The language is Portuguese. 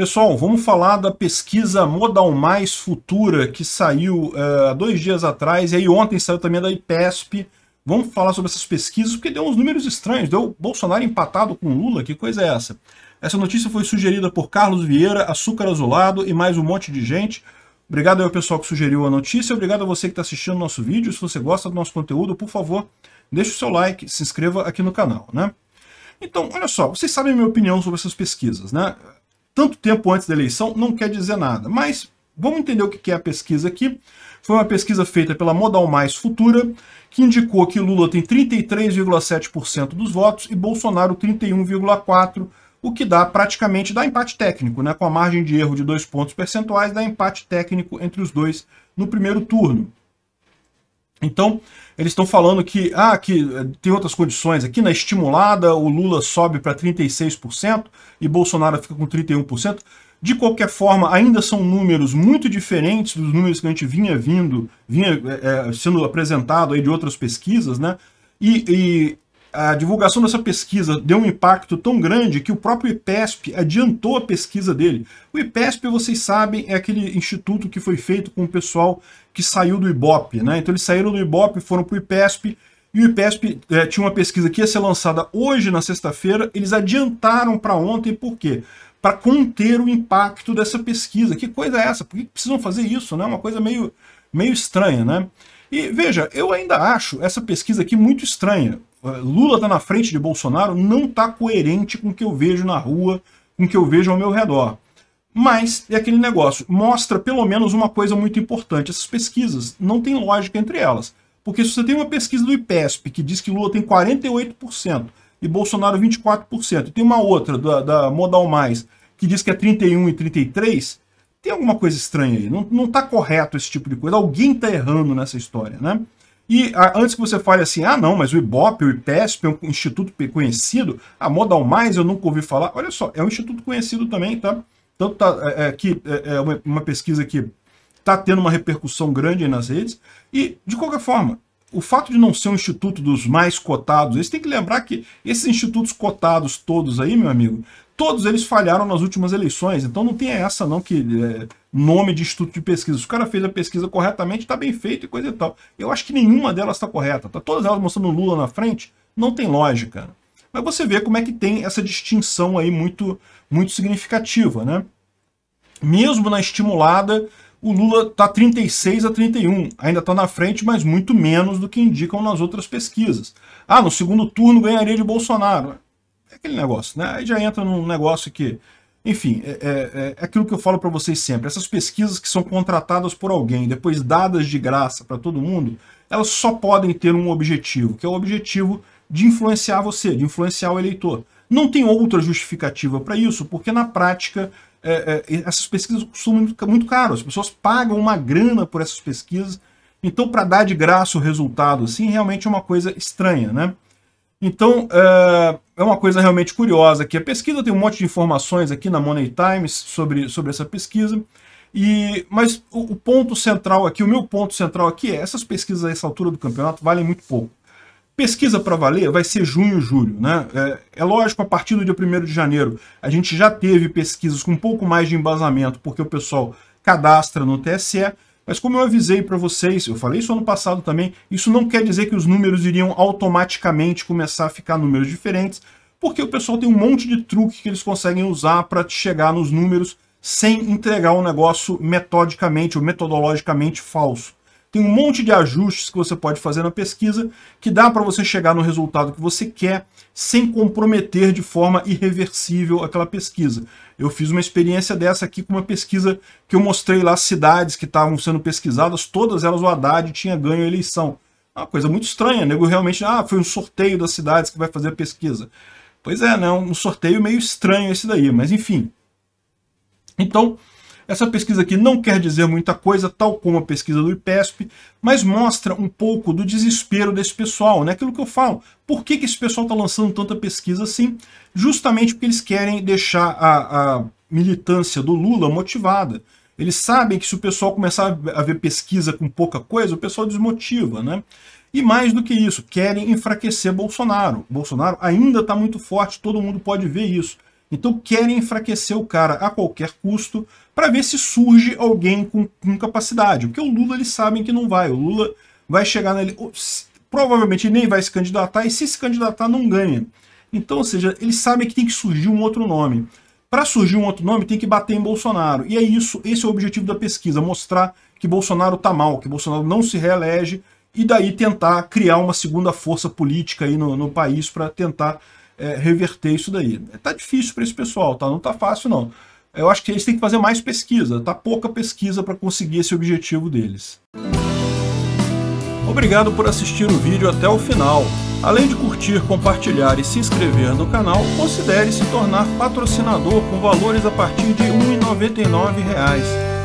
Pessoal, vamos falar da pesquisa Modal Mais Futura, que saiu eh, há uh, dois dias atrás, e aí ontem saiu também da IPESP. Vamos falar sobre essas pesquisas, porque deu uns números estranhos, deu Bolsonaro empatado com Lula, que coisa é essa? Essa notícia foi sugerida por Carlos Vieira, Açúcar Azulado e mais um monte de gente. Obrigado ao pessoal que sugeriu a notícia, obrigado a você que está assistindo o nosso vídeo. Se você gosta do nosso conteúdo, por favor, deixe o seu like, se inscreva aqui no canal, né? Então, olha só, vocês sabem a minha opinião sobre essas pesquisas, né? tanto tempo antes da eleição não quer dizer nada. Mas vamos entender o que é a pesquisa aqui. Foi uma pesquisa feita pela Modal Mais Futura, que indicou que Lula tem 33,7% dos votos e Bolsonaro 31,4%, o que dá praticamente dá empate técnico, né? com a margem de erro de dois pontos percentuais, dá empate técnico entre os dois no primeiro turno. Então, eles estão falando que, ah, que eh, tem outras condições. Aqui na né? estimulada, o Lula sobe para 36% e Bolsonaro fica com 31%. De qualquer forma, ainda são números muito diferentes dos números que a gente vinha vindo, vinha é, sendo apresentado aí de outras pesquisas, né? E, e a divulgação dessa pesquisa deu um impacto tão grande que o próprio IPESP adiantou a pesquisa dele. O IPESP, vocês sabem, é aquele instituto que foi feito com o pessoal que saiu do IBOP, né? Então eles saíram do IBOP, foram para o IPESP, e o IPESP é, tinha uma pesquisa que ia ser lançada hoje, na sexta-feira, eles adiantaram para ontem, por quê? Para conter o impacto dessa pesquisa. Que coisa é essa? Por que precisam fazer isso? Né? Uma coisa meio, meio estranha, né? E veja, eu ainda acho essa pesquisa aqui muito estranha. Lula está na frente de Bolsonaro não está coerente com o que eu vejo na rua, com o que eu vejo ao meu redor. Mas é aquele negócio, mostra pelo menos uma coisa muito importante. Essas pesquisas não tem lógica entre elas. Porque se você tem uma pesquisa do IPESP que diz que Lula tem 48% e Bolsonaro 24%, e tem uma outra da, da Modal Mais que diz que é 31 e 33, tem alguma coisa estranha aí. Não, está correto esse tipo de coisa. Alguém está errando nessa história, né? E a, antes que você fale assim, ah não, mas o IBOP, o IPESP é um instituto conhecido, a ah, Modal Mais eu nunca ouvi falar, olha só, é um instituto conhecido também, tá? Tanto tá, é, é que é, é uma, uma pesquisa que está tendo uma repercussão grande nas redes. E, de qualquer forma, o fato de não ser um instituto dos mais cotados, eles têm que lembrar que esses institutos cotados todos aí, meu amigo, todos eles falharam nas últimas eleições. Então não tem essa não que é, nome de instituto de pesquisa. Se o cara fez a pesquisa corretamente, está bem feito e coisa e tal. Eu acho que nenhuma delas está correta. Tá todas elas mostrando Lula na frente, não tem lógica. Mas você vê como é que tem essa distinção aí muito, muito significativa, né? Mesmo na estimulada, o Lula está 36 a 31. Ainda está na frente, mas muito menos do que indicam nas outras pesquisas. Ah, no segundo turno ganharia de Bolsonaro. É aquele negócio, né? Aí já entra num negócio que enfim, é, é, é, é aquilo que eu falo para vocês sempre. Essas pesquisas que são contratadas por alguém, depois dadas de graça para todo mundo, elas só podem ter um objetivo, que é o objetivo de influenciar você, de influenciar o eleitor. Não tem outra justificativa para isso, porque na prática é, é, essas pesquisas custam muito, muito caro, as pessoas pagam uma grana por essas pesquisas, então para dar de graça o resultado assim, realmente é uma coisa estranha, né? Então, é, é uma coisa realmente curiosa aqui. A pesquisa tem um monte de informações aqui na Money Times sobre, sobre essa pesquisa. E, mas o, o ponto central aqui, o meu ponto central aqui é, essas pesquisas a essa altura do campeonato valem muito pouco. Pesquisa para valer vai ser junho e julho. Né? É, é, lógico, a partir do dia 1 de janeiro, a gente já teve pesquisas com um pouco mais de embasamento, porque o pessoal cadastra no TSE, mas como eu avisei para vocês, eu falei isso ano passado também, isso não quer dizer que os números iriam automaticamente começar a ficar números diferentes, porque o pessoal tem um monte de truque que eles conseguem usar para chegar nos números sem entregar o um negócio metodicamente ou metodologicamente falso. Tem um monte de ajustes que você pode fazer na pesquisa que dá para você chegar no resultado que você quer sem comprometer de forma irreversível aquela pesquisa. Eu fiz uma experiência dessa aqui com uma pesquisa que eu mostrei lá cidades que estavam sendo pesquisadas, todas elas o Haddad tinha ganho a eleição. É uma coisa muito estranha, nego realmente, ah, foi um sorteio das cidades que vai fazer a pesquisa. Pois é, né? Um sorteio meio estranho esse daí, mas enfim. Então, essa pesquisa aqui não quer dizer muita coisa, tal como a pesquisa do IPESP, mas mostra um pouco do desespero desse pessoal, né? Aquilo que eu falo. Por que, que esse pessoal está lançando tanta pesquisa assim? Justamente porque eles querem deixar a, a militância do Lula motivada. Eles sabem que se o pessoal começar a ver pesquisa com pouca coisa, o pessoal desmotiva, né? E mais do que isso, querem enfraquecer Bolsonaro. Bolsonaro ainda está muito forte, todo mundo pode ver isso. Então querem enfraquecer o cara a qualquer custo para ver se surge alguém com, com, capacidade. Porque o Lula eles sabem que não vai. O Lula vai chegar nele. Provavelmente nem vai se candidatar, e se se candidatar, não ganha. Então, ou seja, eles sabem que tem que surgir um outro nome. Para surgir um outro nome, tem que bater em Bolsonaro. E é isso, esse é o objetivo da pesquisa, mostrar que Bolsonaro está mal, que Bolsonaro não se reelege, e daí tentar criar uma segunda força política aí no, no país para tentar é, reverter isso daí. Tá difícil para esse pessoal, tá? Não tá fácil, não. Eu acho que eles têm que fazer mais pesquisa, tá pouca pesquisa para conseguir esse objetivo deles. Obrigado por assistir o vídeo até o final. Além de curtir, compartilhar e se inscrever no canal, considere se tornar patrocinador com valores a partir de R$ 1,99